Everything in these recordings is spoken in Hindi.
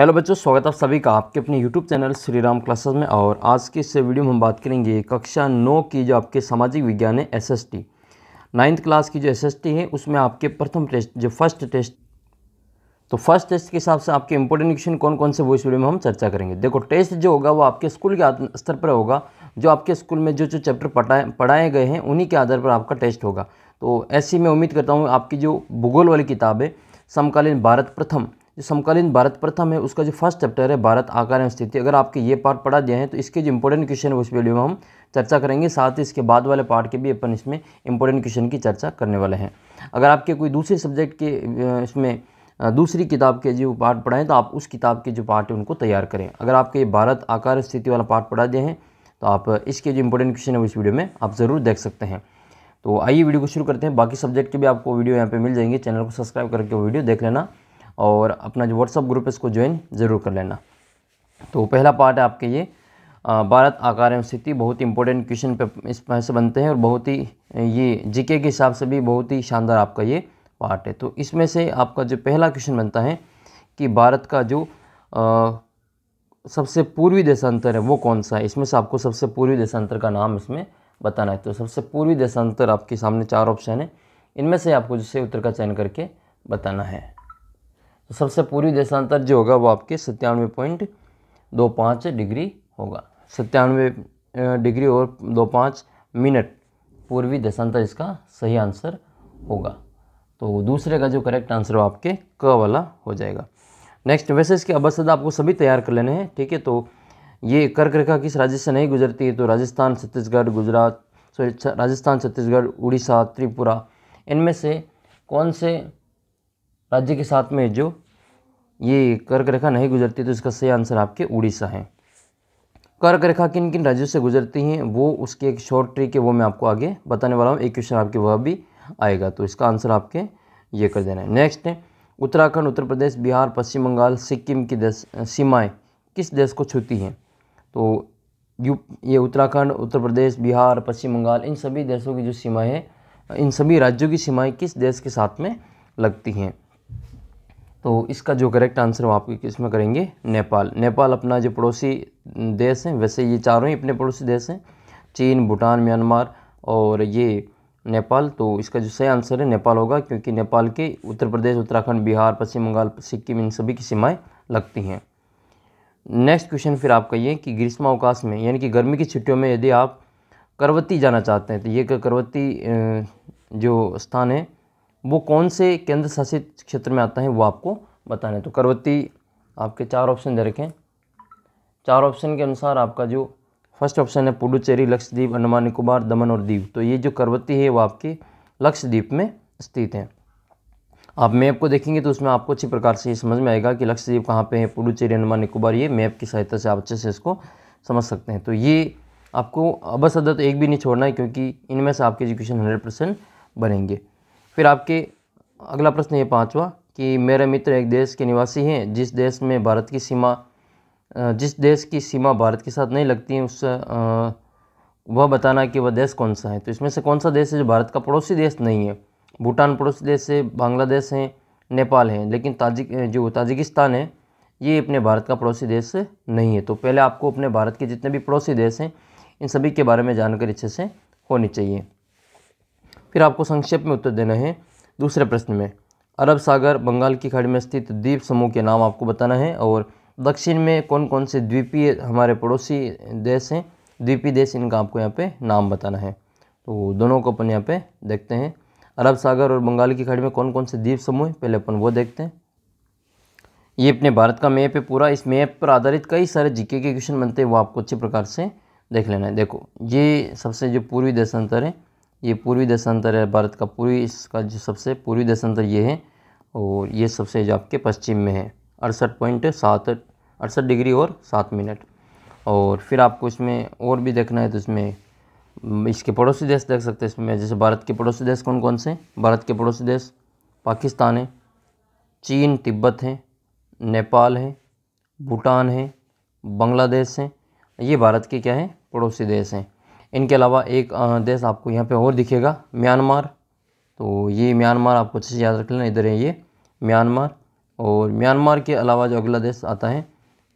हेलो बच्चों स्वागत आप सभी का आपके अपने यूट्यूब चैनल श्रीराम क्लासेस में और आज की इस वीडियो में हम बात करेंगे कक्षा नौ की जो आपके सामाजिक विज्ञान है एसएसटी नाइन्थ क्लास की जो एसएसटी है उसमें आपके प्रथम टेस्ट जो फर्स्ट टेस्ट तो फर्स्ट टेस्ट के हिसाब से आपके इंपॉर्टेंट क्वेश्चन कौन कौन से वो इस वीडियो में हम चर्चा करेंगे देखो टेस्ट जो होगा वो आपके स्कूल के स्तर पर होगा जो आपके स्कूल में जो जो चैप्टर पढ़ाए पढ़ाए गए हैं उन्हीं के आधार पर आपका टेस्ट होगा तो ऐसी मैं उम्मीद करता हूँ आपकी जो भूगोल वाली किताब है समकालीन भारत प्रथम जो समकालीन भारत प्रथम है उसका जो फर्स्ट चैप्टर है भारत आकार एवं स्थिति अगर आपके ये पार्ट पढ़ा दिया है तो इसके जो इंपॉर्टेंट क्वेश्चन है उस वीडियो में हम चर्चा करेंगे साथ ही इसके बाद वाले पार्ट के भी अपन इसमें इंपॉर्टेंट क्वेश्चन की चर्चा करने वाले हैं अगर आपके कोई दूसरे सब्जेक्ट के इसमें दूसरी किताब के जो पार्ट पढ़ाएँ तो आप उस किताब के जो पार्ट है उनको तैयार करें अगर आपके भारत आकार स्थिति वाला पार्ट पढ़ा दिए हैं तो आप इसके जो इंपॉर्टेंट क्वेश्चन है उस वीडियो में आप ज़रूर देख सकते हैं तो आइए वीडियो को शुरू करते हैं बाकी सब्जेक्ट के भी आपको वीडियो यहाँ पे मिल जाएंगे चैनल को सब्सक्राइब करके वीडियो देख लेना और अपना जो व्हाट्सअप ग्रुप है इसको ज्वाइन ज़रूर कर लेना तो पहला पार्ट है आपके ये भारत आकार एवं स्थिति बहुत ही इंपॉर्टेंट क्वेश्चन पे इसमें से बनते हैं और बहुत ही ये जीके के हिसाब से भी बहुत ही शानदार आपका ये पार्ट है तो इसमें से आपका जो पहला क्वेश्चन बनता है कि भारत का जो आ, सबसे पूर्वी देशांतर है वो कौन सा है इसमें से आपको सबसे पूर्वी देशांतर का नाम इसमें बताना है तो सबसे पूर्वी देशांतर आपके सामने चार ऑप्शन है इनमें से आपको जिससे उत्तर का चयन करके बताना है तो सबसे पूर्वी देशांतर जो होगा वो आपके सत्तानवे पॉइंट दो पाँच डिग्री होगा सत्तानवे डिग्री और दो पाँच मिनट पूर्वी देशांतर इसका सही आंसर होगा तो दूसरे का जो करेक्ट आंसर हो आपके क वाला हो जाएगा नेक्स्ट वैसे इसके अवसद आपको सभी तैयार कर लेने हैं ठीक है तो ये कर्क रेखा किस राज्य से नहीं गुजरती है तो राजस्थान छत्तीसगढ़ गुजरात सॉरी राजस्थान छत्तीसगढ़ उड़ीसा त्रिपुरा इनमें से कौन से राज्य के साथ में जो ये कर्क रेखा नहीं गुजरती तो इसका सही आंसर आपके उड़ीसा है कर्क रेखा किन किन राज्यों से गुजरती हैं वो उसके एक शॉर्ट ट्रिक है वो मैं आपको आगे बताने वाला हूँ एक क्वेश्चन आपके वह भी आएगा तो इसका आंसर आपके ये कर देना है नेक्स्ट है उत्तराखंड उत्तर प्रदेश बिहार पश्चिम बंगाल सिक्किम की देश सीमाएँ किस देश को छूती हैं तो यू ये उत्तराखंड उत्तर प्रदेश बिहार पश्चिम बंगाल इन सभी देशों की जो सीमाएँ हैं इन सभी राज्यों की सीमाएँ किस देश के साथ में लगती हैं तो इसका जो करेक्ट आंसर हम आपके किस में करेंगे नेपाल नेपाल अपना जो पड़ोसी देश हैं वैसे ये चारों ही अपने पड़ोसी देश हैं चीन भूटान म्यांमार और ये नेपाल तो इसका जो सही आंसर है नेपाल होगा क्योंकि नेपाल के उत्तर प्रदेश उत्तराखंड बिहार पश्चिम बंगाल सिक्किम इन सभी की सीमाएँ लगती हैं नेक्स्ट क्वेश्चन फिर आपका ये कि ग्रीष्मावकाश में यानी कि गर्मी की छुट्टियों में यदि आप करवती जाना चाहते हैं तो ये करवती जो स्थान है वो कौन से केंद्र शासित क्षेत्र में आता है वो आपको बताना है तो करवती आपके चार ऑप्शन दे रखे हैं चार ऑप्शन के अनुसार आपका जो फर्स्ट ऑप्शन है पुडुचेरी लक्षद्वीप अंडमान निकोबार दमन और दीव तो ये जो करवती है वो आपके लक्षद्वीप में स्थित हैं आप मैप को देखेंगे तो उसमें आपको अच्छी प्रकार से ये समझ में आएगा कि लक्षद्वीप कहाँ पे है पुडुचेरी अंडमान निकोबार ये मैप की सहायता से आप अच्छे से इसको समझ सकते हैं तो ये आपको अबस एक भी नहीं छोड़ना है क्योंकि इनमें से आपके एजुकेशन हंड्रेड परसेंट बनेंगे फिर आपके अगला प्रश्न ये पांचवा कि मेरे मित्र एक देश के निवासी हैं जिस देश में भारत की सीमा जिस देश की सीमा भारत के साथ नहीं लगती है उस वह बताना कि वह देश कौन सा है तो इसमें से कौन सा देश है जो भारत का पड़ोसी देश नहीं है भूटान पड़ोसी देश है बांग्लादेश है नेपाल है लेकिन ताजिक जो ताजिकिस्तान है ये अपने भारत का पड़ोसी देश नहीं है तो पहले आपको अपने भारत के जितने भी पड़ोसी देश हैं इन सभी के बारे में जानकारी अच्छे से होनी चाहिए फिर आपको संक्षेप में उत्तर देना है दूसरे प्रश्न में अरब सागर बंगाल की खाड़ी में स्थित द्वीप समूह के नाम आपको बताना है और दक्षिण में कौन कौन से द्वीपीय हमारे पड़ोसी देश हैं द्वीपीय देश इनका आपको यहाँ पे नाम बताना है तो दोनों को अपन यहाँ पे देखते हैं अरब सागर और बंगाल की खाड़ी में कौन कौन से द्वीप समूह हैं पहले अपन वो देखते हैं ये अपने भारत का मैप है पूरा इस मैप पर आधारित कई सारे जीके के क्वेश्चन बनते हैं वो आपको अच्छे प्रकार से देख लेना है देखो ये सबसे जो पूर्वी देशांतर है ये पूर्वी देशांतर है भारत का पूर्वी इसका जो सबसे पूर्वी देशांतर ये है और ये सबसे जो आपके पश्चिम में है अड़सठ पॉइंट सात अड़सठ डिग्री और सात मिनट और फिर आपको इसमें और भी देखना है तो इसमें इसके पड़ोसी देश देख सकते हैं इसमें जैसे भारत के पड़ोसी देश कौन कौन से भारत के पड़ोसी देश पाकिस्तान है चीन तिब्बत है नेपाल है भूटान है बांग्लादेश हैं ये भारत के क्या है पड़ोसी देश हैं इनके अलावा एक देश आपको यहाँ पे और दिखेगा म्यांमार तो ये म्यांमार आपको अच्छे से याद रख लेना इधर है ये म्यांमार और म्यांमार के अलावा जो अगला देश आता है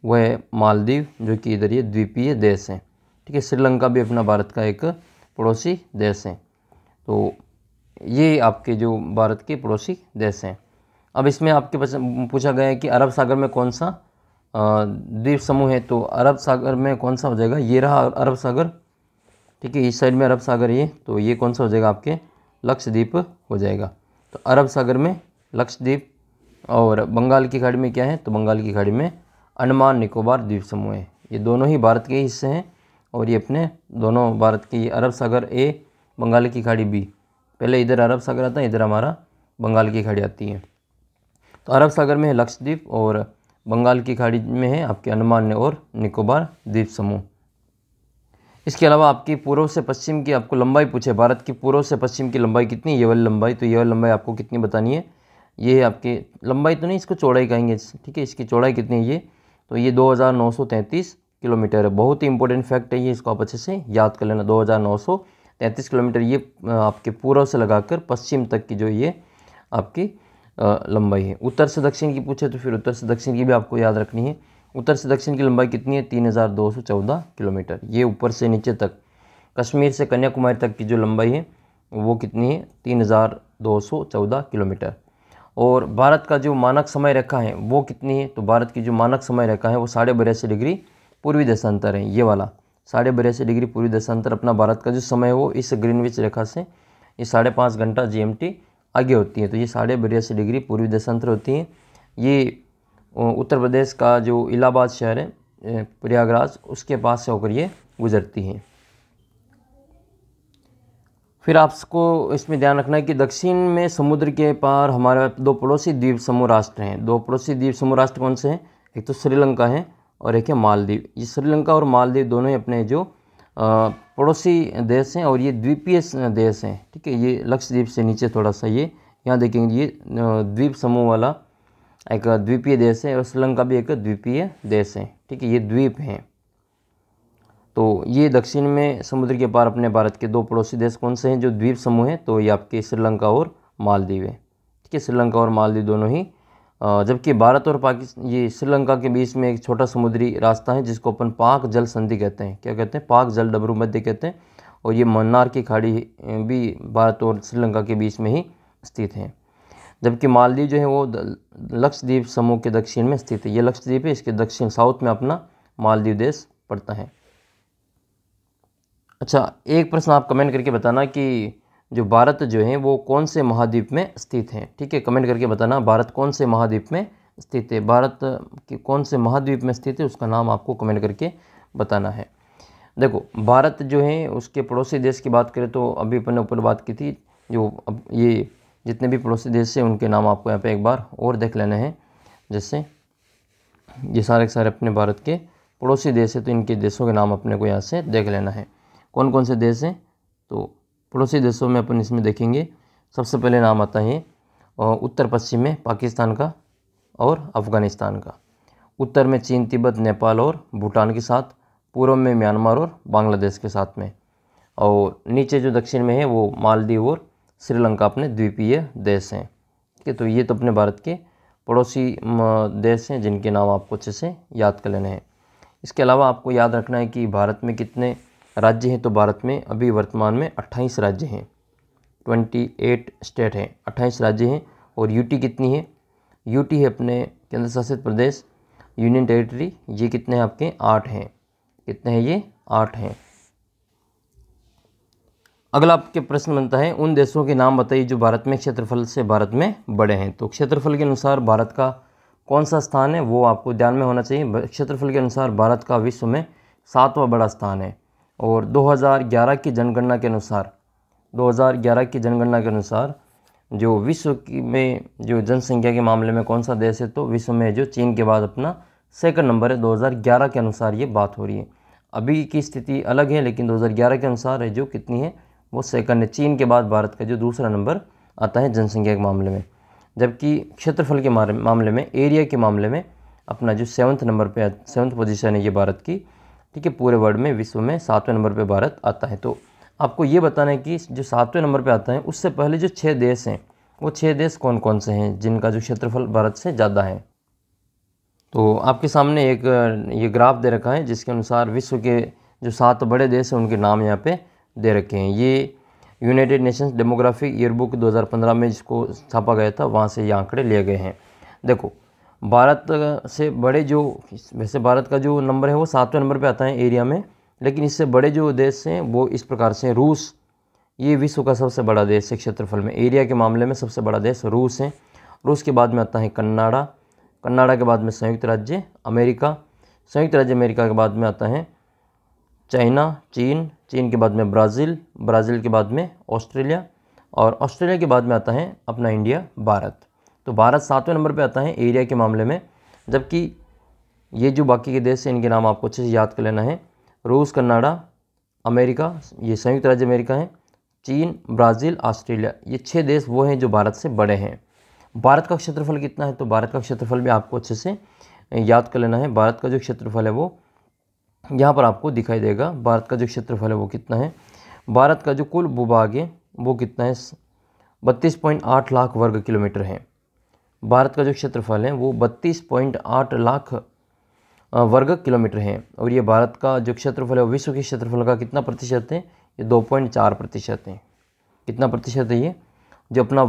वह है मालदीव जो कि इधर ये द्वीपीय देश हैं ठीक है श्रीलंका भी अपना भारत का एक पड़ोसी देश है तो ये आपके जो भारत के पड़ोसी देश हैं अब इसमें आपके पूछा गया है कि अरब सागर में कौन सा द्वीप समूह है तो अरब सागर में कौन सा हो जाएगा ये रहा अरब सागर ठीक है इस साइड में अरब सागर ये तो ये कौन सा हो जाएगा आपके लक्षद्वीप हो जाएगा तो अरब सागर में लक्षद्वीप और बंगाल की खाड़ी में क्या है तो बंगाल की खाड़ी में अंडमान निकोबार द्वीप समूह है ये दोनों ही भारत के हिस्से हैं और ये अपने दोनों भारत के अरब सागर ए बंगाल की खाड़ी बी पहले इधर अरब सागर आता है इधर हमारा बंगाल की खाड़ी आती है तो अरब सागर में है लक्षद्वीप और बंगाल की खाड़ी में है आपके अंडमान और निकोबार द्वीप समूह इसके अलावा आपकी पूर्व से पश्चिम की आपको लंबाई पूछे भारत की पूर्व से पश्चिम की लंबाई कितनी ये वाली लंबाई तो ये वाली लंबाई आपको कितनी बतानी है ये है आपकी लंबाई तो नहीं इसको चौड़ाई कहेंगे ठीक है इसकी चौड़ाई कितनी है ये तो ये 2933 किलोमीटर है बहुत ही इंपॉर्टेंट फैक्ट है ये इसको आप अच्छे से याद कर लेना तैंतीस किलोमीटर ये आपके पूर्व से लगाकर पश्चिम तक की जो ये आपकी लंबाई है उत्तर से दक्षिण की पूछे तो फिर उत्तर से दक्षिण की भी आपको याद रखनी है उत्तर से दक्षिण की लंबाई कितनी है तीन हज़ार दो सौ चौदह किलोमीटर ये ऊपर से नीचे तक कश्मीर से कन्याकुमारी तक की जो लंबाई है वो कितनी है तीन हज़ार दो सौ चौदह किलोमीटर और भारत का जो मानक समय रेखा है वो कितनी है तो भारत की जो मानक समय रेखा है वो साढ़े बयासी डिग्री पूर्वी दशांतर है ये वाला साढ़े बयासी डिग्री पूर्वी दशांतर अपना भारत का जो समय है वो इस ग्रीनविच रेखा से ये साढ़े पाँच घंटा टी आगे होती है तो ये साढ़े बयासी डिग्री पूर्वी दशांतर होती है ये उत्तर प्रदेश का जो इलाहाबाद शहर है प्रयागराज उसके पास से होकर ये गुजरती हैं फिर आपको इसमें ध्यान रखना है कि दक्षिण में समुद्र के पार हमारे दो पड़ोसी द्वीप समूह राष्ट्र हैं दो पड़ोसी द्वीप समूह राष्ट्र कौन से हैं एक तो श्रीलंका है और एक है मालदीव ये श्रीलंका और मालदीव दोनों ही अपने जो पड़ोसी देश हैं और ये द्वीपीय देश हैं ठीक है ये लक्षद्वीप से नीचे थोड़ा सा ये यहाँ देखेंगे ये द्वीप समूह वाला एक द्वीपीय देश है और श्रीलंका भी एक द्वीपीय देश है ठीक है ये द्वीप हैं तो ये दक्षिण में समुद्र के पार अपने भारत के दो पड़ोसी देश कौन से हैं जो द्वीप समूह हैं तो ये आपके श्रीलंका और मालदीव है ठीक है श्रीलंका और मालदीव दोनों ही जबकि भारत और पाकिस्तान ये श्रीलंका के बीच में एक छोटा समुद्री रास्ता है जिसको अपन पाक जल संधि कहते हैं क्या कहते हैं पाक जल डबरू मध्य कहते हैं और ये मन्नार की खाड़ी भी भारत और श्रीलंका के बीच में ही स्थित हैं जबकि मालदीव जो है वो लक्षद्वीप समूह के दक्षिण में स्थित है ये लक्षद्वीप है इसके दक्षिण साउथ में अपना मालदीव देश पड़ता है अच्छा एक प्रश्न आप कमेंट करके बताना कि जो भारत जो है वो कौन से महाद्वीप में स्थित है ठीक है कमेंट करके बताना भारत कौन से महाद्वीप में स्थित है भारत के कौन से महाद्वीप में स्थित है उसका नाम आपको कमेंट करके बताना है देखो भारत जो है उसके पड़ोसी देश की बात करें तो अभी अपन ने ऊपर बात की थी जो अब ये जितने भी पड़ोसी देश हैं उनके नाम आपको यहाँ पे एक बार और देख लेने हैं जैसे ये सारे सारे अपने भारत के पड़ोसी देश हैं तो इनके देशों के नाम अपने को यहाँ से देख लेना है कौन कौन से देश हैं तो पड़ोसी देशों में अपन इसमें देखेंगे सबसे पहले नाम आता है उत्तर पश्चिम में पाकिस्तान का और अफ़गानिस्तान का उत्तर में चीन तिब्बत नेपाल और भूटान के साथ पूर्व में म्यांमार और बांग्लादेश के साथ में और नीचे जो दक्षिण में है वो मालदीव और श्रीलंका अपने द्वीपीय देश हैं ठीक है तो ये तो अपने भारत के पड़ोसी देश हैं जिनके नाम आपको अच्छे से याद कर लेने हैं इसके अलावा आपको याद रखना है कि भारत में कितने राज्य हैं तो भारत में अभी वर्तमान में अट्ठाईस राज्य हैं ट्वेंटी एट स्टेट हैं अट्ठाईस राज्य हैं और यूटी कितनी है यूटी है अपने केंद्र शासित प्रदेश यूनियन टेरिटरी ये कितने हैं आपके आठ हैं कितने हैं ये आठ हैं अगला आपके प्रश्न बनता है उन देशों के नाम बताइए जो भारत में क्षेत्रफल से भारत में बड़े हैं तो क्षेत्रफल के अनुसार भारत का कौन सा स्थान है वो आपको ध्यान में होना चाहिए क्षेत्रफल के अनुसार भारत का विश्व में सातवां बड़ा स्थान है और 2011 की जनगणना के अनुसार 2011 की जनगणना के अनुसार जो विश्व की में जो जनसंख्या के मामले में कौन सा देश है तो विश्व में जो चीन के बाद अपना सेकंड नंबर है 2011 के अनुसार ये बात हो रही है अभी की स्थिति अलग है लेकिन 2011 के अनुसार है जो कितनी है वो सेकंड है चीन के बाद भारत का जो दूसरा नंबर आता है जनसंख्या के मामले में जबकि क्षेत्रफल के मामले में एरिया के मामले में अपना जो सेवन्थ नंबर पर सेवन्थ पोजिशन है ये भारत की ठीक है पूरे वर्ल्ड में विश्व में सातवें नंबर पर भारत आता है तो आपको ये बताना है कि जो सातवें नंबर पर आता है उससे पहले जो छः देश हैं वो छः देश कौन कौन से हैं जिनका जो क्षेत्रफल भारत से ज़्यादा है तो आपके सामने एक ये ग्राफ दे रखा है जिसके अनुसार विश्व के जो सात बड़े देश हैं उनके नाम यहाँ पे दे रखे हैं ये यूनाइटेड नेशंस डेमोग्राफिक ईयरबुक 2015 में जिसको छापा गया था वहाँ से ये आंकड़े लिए गए हैं देखो भारत से बड़े जो वैसे भारत का जो नंबर है वो सातवें नंबर पे आता है एरिया में लेकिन इससे बड़े जो देश हैं वो इस प्रकार से रूस ये विश्व का सबसे बड़ा देश है क्षेत्रफल में एरिया के मामले में सबसे बड़ा देश रूस है रूस के बाद में आता है कन्नाडा कन्नाडा के बाद में संयुक्त राज्य अमेरिका संयुक्त राज्य अमेरिका के बाद में आता है चाइना चीन चीन के बाद में ब्राज़ील ब्राज़ील के बाद में ऑस्ट्रेलिया और ऑस्ट्रेलिया के बाद में आता है अपना इंडिया भारत तो भारत सातवें नंबर पे आता है एरिया के मामले में जबकि ये जो बाकी के देश हैं इनके नाम आपको अच्छे से याद कर लेना है रूस कनाडा अमेरिका ये संयुक्त राज्य अमेरिका है चीन ब्राज़ील ऑस्ट्रेलिया ये छः देश वो हैं जो भारत से बड़े हैं भारत का क्षेत्रफल कितना है तो भारत का क्षेत्रफल भी आपको अच्छे से याद कर लेना है भारत का जो क्षेत्रफल है वो यहाँ पर आपको दिखाई देगा भारत का जो क्षेत्रफल है वो कितना है भारत का जो कुल भूभाग है वो कितना है बत्तीस पॉइंट आठ लाख वर्ग किलोमीटर है भारत का जो क्षेत्रफल है वो बत्तीस पॉइंट आठ लाख वर्ग किलोमीटर है और ये भारत का जो क्षेत्रफल है विश्व के क्षेत्रफल का कितना प्रतिशत है ये दो पॉइंट चार प्रतिशत है कितना प्रतिशत है ये जो अपना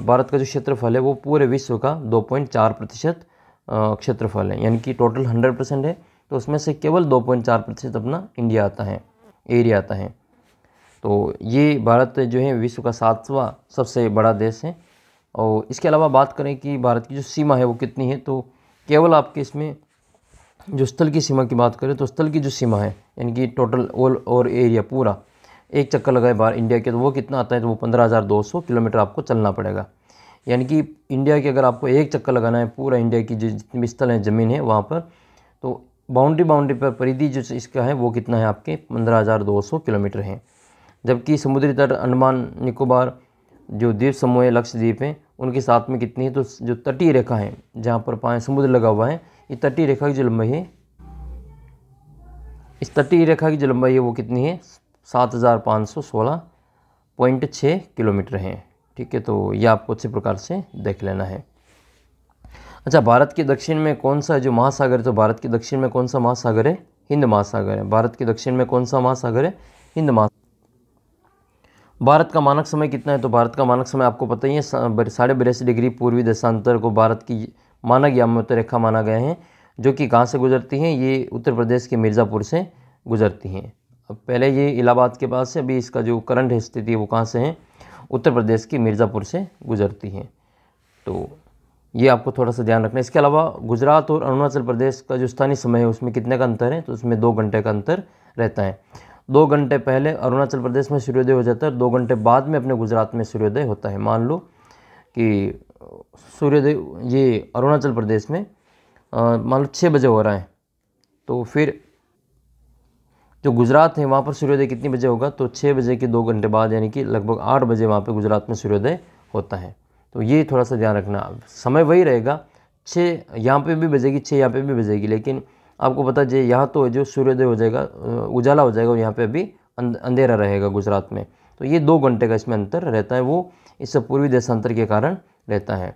भारत का जो क्षेत्रफल है वो पूरे विश्व का दो पॉइंट चार प्रतिशत क्षेत्रफल है यानी कि टोटल हंड्रेड परसेंट है तो उसमें से केवल दो पॉइंट चार प्रतिशत अपना इंडिया आता है एरिया आता है तो ये भारत जो है विश्व का सातवां सबसे बड़ा देश है और इसके अलावा बात करें कि भारत की जो सीमा है वो कितनी है तो केवल आपके इसमें जो स्थल की सीमा की बात करें तो स्थल की जो सीमा है यानी कि टोटल ऑल और एरिया पूरा एक चक्कर लगाए बाहर इंडिया के तो वो कितना आता है तो वो पंद्रह हज़ार दो सौ किलोमीटर आपको चलना पड़ेगा यानी कि इंडिया के अगर आपको एक चक्कर लगाना है पूरा इंडिया की जो जितने भी स्थल हैं ज़मीन है वहाँ पर तो बाउंड्री बाउंड्री पर परिधि जो इसका है वो कितना है आपके पंद्रह हज़ार दो सौ किलोमीटर हैं जबकि समुद्री तट अंडमान निकोबार जो द्वीप समूह है लक्षद्वीप हैं उनके साथ में कितनी है तो जो तटीय रेखा है जहाँ पर पाए समुद्र लगा हुआ है ये तटीय रेखा की जो लंबाई है इस तटीय रेखा की जो लंबाई है वो कितनी है सात हज़ार पाँच सौ सोलह पॉइंट छः किलोमीटर है ठीक है तो ये आपको अच्छे प्रकार से देख लेना है अच्छा भारत के दक्षिण में कौन सा जो महासागर है तो भारत के दक्षिण में कौन सा महासागर है हिंद महासागर है भारत के दक्षिण में कौन सा महासागर है हिंद महासागर भारत का मानक समय कितना है तो भारत का मानक समय आपको पता ही है साढ़े बिरासी डिग्री पूर्वी देशांतर को भारत की मानक याम्योत रेखा माना गया है जो कि कहाँ से गुजरती हैं ये उत्तर प्रदेश के मिर्ज़ापुर से गुजरती हैं अब पहले ये इलाहाबाद के पास से अभी इसका जो करंट स्थिति है वो कहाँ से है उत्तर प्रदेश के मिर्ज़ापुर से गुजरती हैं तो ये आपको थोड़ा सा ध्यान रखना है इसके अलावा गुजरात और अरुणाचल प्रदेश का जो स्थानीय समय है उसमें कितने का अंतर है तो उसमें दो घंटे का अंतर रहता है दो घंटे पहले अरुणाचल प्रदेश में सूर्योदय हो जाता है दो घंटे बाद में अपने गुजरात में सूर्योदय होता है मान लो कि सूर्योदय ये अरुणाचल प्रदेश में मान लो छः बजे हो रहा है तो फिर जो गुजरात है वहाँ पर सूर्योदय कितनी बजे होगा तो छः बजे के दो घंटे बाद यानी कि लगभग आठ बजे वहाँ पर गुजरात में सूर्योदय होता है तो ये थोड़ा सा ध्यान रखना समय वही रहेगा छः यहाँ पे भी बजेगी छः यहाँ पे भी बजेगी लेकिन आपको पता जे यहाँ तो जो सूर्योदय हो जाएगा उजाला हो जाएगा यहाँ पे अभी अंधेरा रहेगा गुजरात में तो ये दो घंटे का इसमें अंतर रहता है वो इस पूर्वी देशांतर के कारण रहता है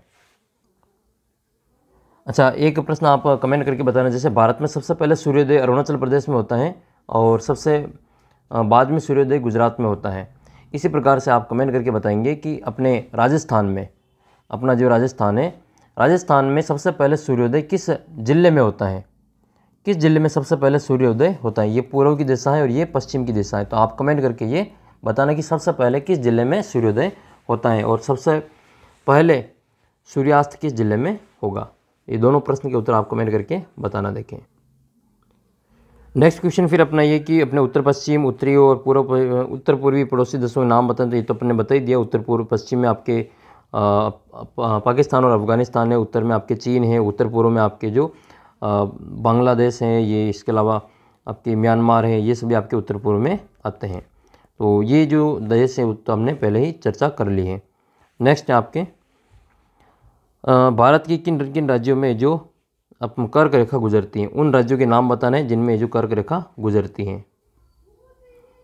अच्छा एक प्रश्न आप कमेंट करके बताना जैसे भारत में सबसे पहले सूर्योदय अरुणाचल प्रदेश में होता है और सबसे बाद में सूर्योदय गुजरात में होता है इसी प्रकार से आप कमेंट करके बताएंगे कि अपने राजस्थान में अपना जो राजस्थान है राजस्थान में सबसे पहले सूर्योदय किस ज़िले में होता है किस ज़िले में सबसे पहले सूर्योदय होता है ये पूर्व की दिशा है और ये पश्चिम की दिशा है तो आप कमेंट करके ये बताना कि सबसे पहले किस ज़िले में सूर्योदय होता है और सबसे पहले सूर्यास्त किस ज़िले में होगा ये दोनों प्रश्न के उत्तर आप कमेंट करके बताना देखें नेक्स्ट क्वेश्चन फिर अपना ये कि अपने उत्तर पश्चिम उत्तरी और पूर्व उत्तर पूर्वी पड़ोसी देशों के नाम बताएं तो ये तो अपने बता ही दिया उत्तर पूर्व पश्चिम में आपके पाकिस्तान और अफ़गानिस्तान है उत्तर में आपके चीन है उत्तर पूर्व में आपके जो बांग्लादेश हैं ये इसके अलावा आपके म्यांमार हैं ये सभी आपके उत्तर पूर्व में आते हैं तो ये जो देश है तो हमने पहले ही चर्चा कर ली है नेक्स्ट है आपके भारत के किन किन राज्यों में जो अब कर्क रेखा गुजरती हैं उन राज्यों के नाम बताना है जिनमें जो कर्क रेखा गुजरती हैं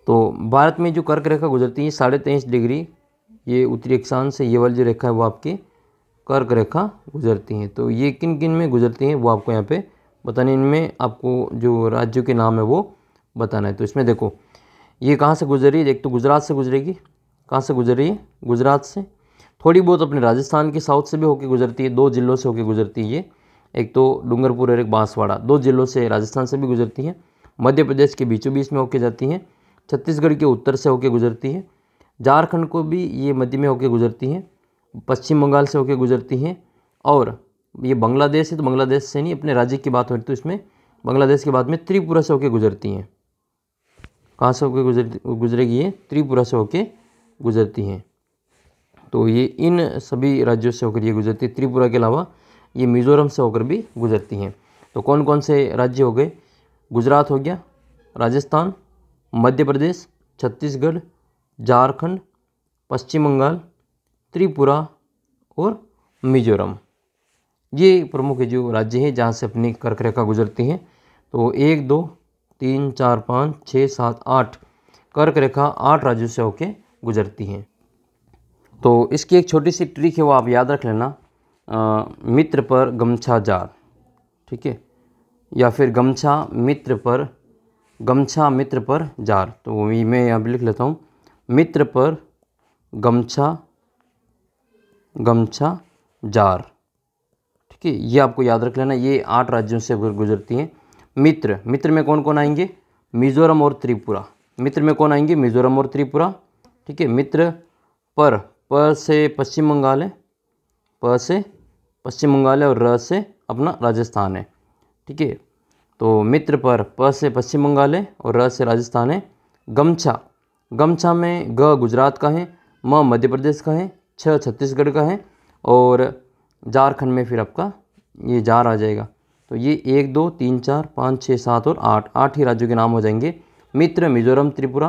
तो भारत में जो कर्क रेखा गुजरती है साढ़े तेईस डिग्री ये उत्तरी अक्षांश से ये वाली जो रेखा है वो आपकी कर्क रेखा गुजरती है तो ये किन किन में गुजरती हैं वो आपको यहाँ पे बताने इनमें आपको जो राज्यों के नाम है वो बताना है तो इसमें देखो ये कहाँ से गुजर रही है एक तो गुजरात से गुजरेगी कहाँ से गुजर रही है गुजरात से थोड़ी बहुत अपने राजस्थान के साउथ से भी होके गुजरती है दो जिलों से होके गुजरती है ये एक तो डूंगरपुर और एक बांसवाड़ा दो जिलों से राजस्थान से भी गुजरती हैं मध्य प्रदेश के बीचों बीच में होके जाती हैं छत्तीसगढ़ के उत्तर से होके गुजरती है झारखंड को भी ये मध्य में होके गुजरती हैं पश्चिम बंगाल से होके गुजरती हैं और ये बांग्लादेश है तो बांग्लादेश से नहीं अपने राज्य की बात हो तो इसमें बांग्लादेश के बाद में त्रिपुरा से होके गुजरती हैं कहाँ से होके गुजर गुजरेगी ये त्रिपुरा से होके गुजरती हैं तो ये इन सभी राज्यों से होकर ये गुजरती है त्रिपुरा के अलावा ये मिज़ोरम से होकर भी गुजरती हैं तो कौन कौन से राज्य हो गए गुजरात हो गया राजस्थान मध्य प्रदेश छत्तीसगढ़ झारखंड पश्चिम बंगाल त्रिपुरा और मिजोरम ये प्रमुख जो राज्य हैं जहाँ से अपनी कर्क रेखा गुजरती हैं तो एक दो तीन चार पाँच छः सात आठ कर्क रेखा आठ राज्यों से होके गुजरती हैं तो इसकी एक छोटी सी ट्रिक है वो आप याद रख लेना आ, मित्र पर गमछा जार ठीक है या फिर गमछा मित्र पर गमछा मित्र पर जार तो मैं यहाँ पर लिख लेता हूँ मित्र पर गमछा गमछा जार ठीक है ये आपको याद रख लेना ये आठ राज्यों से गुजरती हैं मित्र मित्र में कौन कौन आएंगे मिजोरम और त्रिपुरा मित्र में कौन आएंगे मिजोरम और त्रिपुरा ठीक है मित्र पर प से पश्चिम बंगाल है प से पश्चिम बंगाल है और र से अपना राजस्थान है ठीक है तो मित्र पर प से पश्चिम बंगाल है और र से राजस्थान है गमछा गमछा में ग गुजरात का है म मध्य प्रदेश का है छ छत्तीसगढ़ का है और झारखंड में फिर आपका ये जार आ जाएगा तो ये एक दो तीन चार पाँच छः सात और आठ आठ ही राज्यों के नाम हो जाएंगे मित्र मिजोरम त्रिपुरा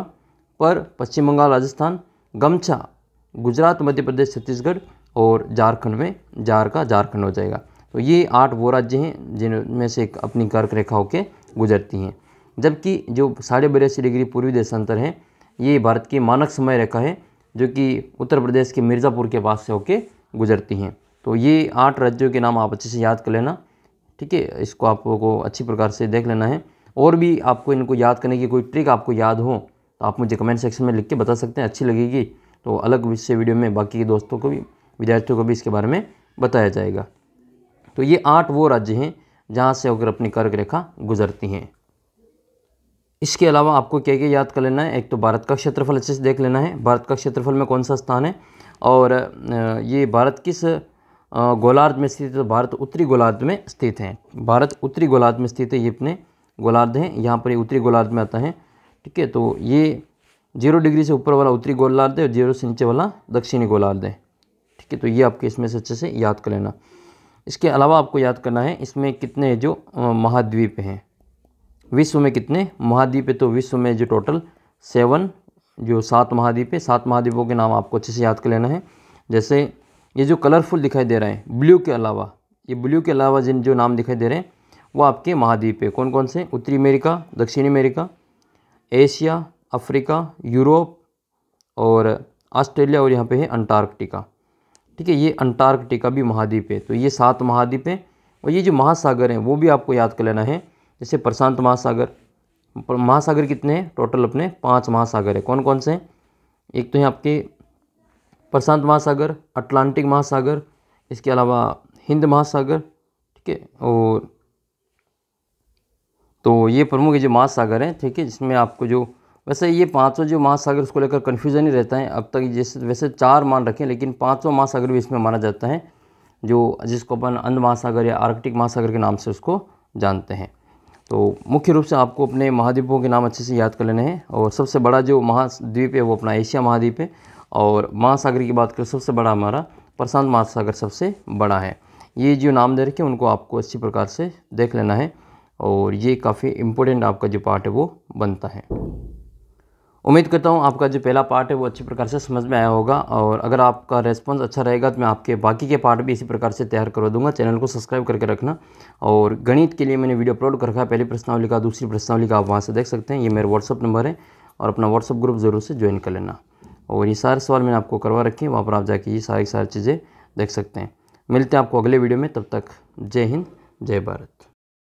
पर पश्चिम बंगाल राजस्थान गमछा गुजरात मध्य प्रदेश छत्तीसगढ़ और झारखंड में जार का झारखंड हो जाएगा तो ये आठ वो राज्य हैं जिनमें से अपनी कर्क रेखा होकर गुजरती हैं जबकि जो साढ़े बयासी डिग्री पूर्वी देशांतर हैं ये भारत की मानक समय रेखा है जो कि उत्तर प्रदेश के मिर्ज़ापुर के पास से होके गुजरती हैं तो ये आठ राज्यों के नाम आप अच्छे से याद कर लेना ठीक है इसको आपको अच्छी प्रकार से देख लेना है और भी आपको इनको याद करने की कोई ट्रिक आपको याद हो तो आप मुझे कमेंट सेक्शन में लिख के बता सकते हैं अच्छी लगेगी तो अलग विषय वीडियो में बाकी के दोस्तों को भी विद्यार्थियों को भी इसके बारे में बताया जाएगा तो ये आठ वो राज्य हैं जहाँ से होकर अपनी कर्क रेखा गुजरती हैं इसके अलावा आपको क्या क्या याद कर लेना है एक तो भारत का क्षेत्रफल अच्छे से देख लेना है भारत का क्षेत्रफल में कौन सा स्थान है और ये भारत किस गोलार्ध में स्थित है तो भारत उत्तरी गोलार्ध में स्थित है भारत उत्तरी गोलार्ध में स्थित है ये अपने गोलार्ध हैं यहाँ पर ये उत्तरी गोलार्ध में आता है ठीक है तो ये जीरो डिग्री से ऊपर वाला उत्तरी गोलार्ध है और जीरो से नीचे वाला दक्षिणी गोलार्ध है ठीक है तो ये आपके इसमें से अच्छे से याद कर लेना इसके अलावा आपको याद करना है इसमें कितने जो महाद्वीप हैं विश्व में कितने महाद्वीप है तो विश्व में जो टोटल सेवन जो सात महाद्वीप है सात महाद्वीपों के नाम आपको अच्छे से याद कर लेना है जैसे ये जो कलरफुल दिखाई दे रहे हैं ब्लू के अलावा ये ब्लू के अलावा जिन जो नाम दिखाई दे रहे हैं वो आपके महाद्वीप है कौन कौन से उत्तरी अमेरिका दक्षिण अमेरिका एशिया अफ्रीका यूरोप और ऑस्ट्रेलिया और यहाँ पे है अंटार्कटिका ठीक है ये अंटार्कटिका भी महाद्वीप है तो ये सात महाद्वीप हैं और ये जो महासागर हैं वो भी आपको याद कर लेना है जैसे प्रशांत महासागर महासागर कितने हैं टोटल अपने पांच महासागर है कौन कौन से हैं एक तो हैं आपके प्रशांत महासागर अटलांटिक महासागर इसके अलावा हिंद महासागर ठीक है और तो ये प्रमुख जो महासागर हैं ठीक है जिसमें आपको जो वैसे ये पांचों जो महासागर उसको लेकर कन्फ्यूज़न ही रहता है अब तक जैसे वैसे चार मान रखें लेकिन पांचवा महासागर भी इसमें माना जाता है जो जिसको अपन अंध महासागर या आर्कटिक महासागर के नाम से उसको जानते हैं तो मुख्य रूप से आपको अपने महाद्वीपों के नाम अच्छे से याद कर लेने हैं और सबसे बड़ा जो महाद्वीप है वो अपना एशिया महाद्वीप है और महासागर की बात करें सबसे बड़ा हमारा प्रशांत महासागर सबसे बड़ा है ये जो नाम दे रखे उनको आपको अच्छी प्रकार से देख लेना है और ये काफ़ी इम्पोर्टेंट आपका जो पार्ट है वो बनता है उम्मीद करता हूँ आपका जो पहला पार्ट है वो अच्छी प्रकार से समझ में आया होगा और अगर आपका रेस्पॉन्स अच्छा रहेगा तो मैं आपके बाकी के पार्ट भी इसी प्रकार से तैयार करवा दूंगा चैनल को सब्सक्राइब करके रखना और गणित के लिए मैंने वीडियो अपलोड कर रखा है पहली प्रश्नावली का दूसरी प्रश्नावली का आप वहाँ से देख सकते हैं ये मेरा व्हाट्सअप नंबर है और अपना व्हाट्सअप ग्रुप ज़रूर से ज्वाइन कर लेना और ये सारे सवाल मैंने आपको करवा रखे हैं वहाँ पर आप जाके ये सारी सारी चीज़ें देख सकते हैं मिलते हैं आपको अगले वीडियो में तब तक जय हिंद जय भारत